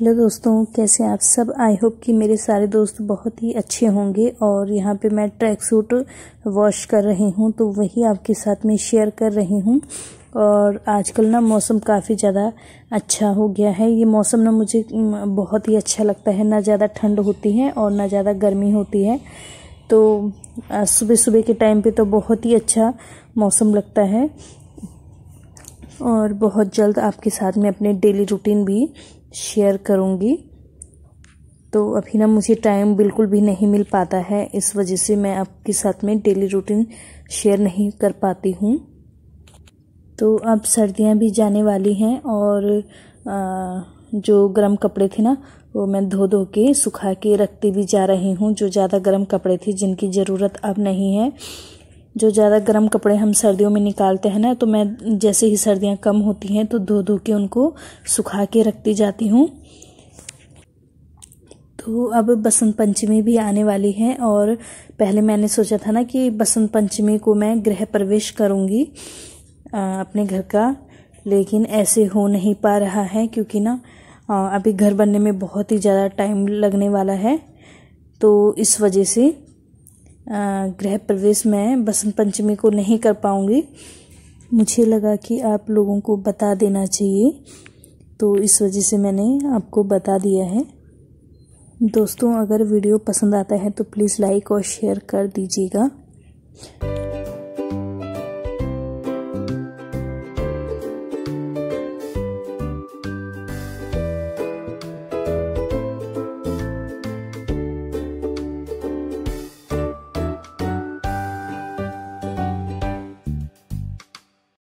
hello दोस्तों कैसे आप सब आई होप कि मेरे सारे दोस्त बहुत ही अच्छे होंगे और यहाँ पे मैं ट्रैक सूट वॉश कर रही हूँ तो वही आपके साथ में शेयर कर रही हूँ और आजकल ना मौसम काफ़ी ज़्यादा अच्छा हो गया है ये मौसम ना मुझे बहुत ही अच्छा लगता है ना ज़्यादा ठंड होती है और ना ज़्यादा गर्मी होती है तो सुबह सुबह के टाइम पे तो बहुत ही अच्छा मौसम लगता है और बहुत जल्द आपके साथ में अपने डेली रूटीन भी शेयर करूँगी तो अभी ना मुझे टाइम बिल्कुल भी नहीं मिल पाता है इस वजह से मैं आपके साथ में डेली रूटीन शेयर नहीं कर पाती हूँ तो अब सर्दियाँ भी जाने वाली हैं और जो गर्म कपड़े थे ना वो मैं धो धो के सुखा के रखती भी जा रही हूँ जो ज़्यादा गर्म कपड़े थे जिनकी ज़रूरत अब नहीं है जो ज़्यादा गर्म कपड़े हम सर्दियों में निकालते हैं ना तो मैं जैसे ही सर्दियाँ कम होती हैं तो धो धो के उनको सुखा के रखती जाती हूँ तो अब बसंत पंचमी भी आने वाली है और पहले मैंने सोचा था ना कि बसंत पंचमी को मैं गृह प्रवेश करूँगी अपने घर का लेकिन ऐसे हो नहीं पा रहा है क्योंकि ना अभी घर बनने में बहुत ही ज़्यादा टाइम लगने वाला है तो इस वजह से गृह प्रवेश मैं बसंत पंचमी को नहीं कर पाऊंगी मुझे लगा कि आप लोगों को बता देना चाहिए तो इस वजह से मैंने आपको बता दिया है दोस्तों अगर वीडियो पसंद आता है तो प्लीज़ लाइक और शेयर कर दीजिएगा